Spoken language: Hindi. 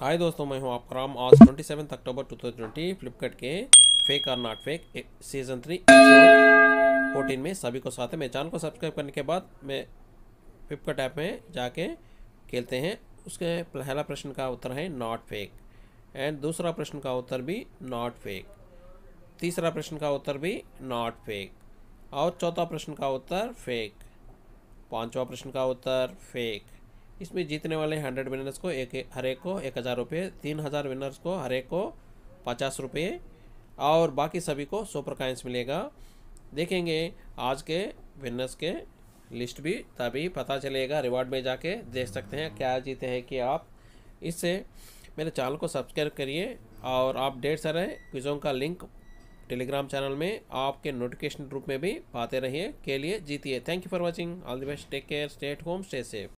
हाय दोस्तों मैं हूं आप राम आज twenty October two thousand twenty Flipkart के फेक और not fake season three fourteen में सभी को साथ है मेरे चैनल को सब्सक्राइब करने के बाद मैं फ्लिपकार्ट ऐप में जाके खेलते हैं उसके पहला प्रश्न का उत्तर है नॉट फेक एंड दूसरा प्रश्न का उत्तर भी नॉट फेक तीसरा प्रश्न का उत्तर भी नॉट फेक और चौथा प्रश्न का उत्तर फेक पाँचवा प्रश्न का उत्तर फेक इसमें जीतने वाले हंड्रेड विनर्स को एक हर एक को एक हज़ार रुपये तीन हज़ार विनर्स को हर एक को पचास रुपये और बाकी सभी को सौ प्रकाश मिलेगा देखेंगे आज के विनर्स के लिस्ट भी तभी पता चलेगा रिवार्ड में जाके देख सकते हैं क्या जीते हैं कि आप इससे मेरे चैनल को सब्सक्राइब करिए और आप ढेर सारे क्विज़ों का लिंक टेलीग्राम चैनल में आपके नोटिफिकेशन रूप में भी पाते रहिए के लिए जीतिए thank you for watching all the best take care stay at home stay safe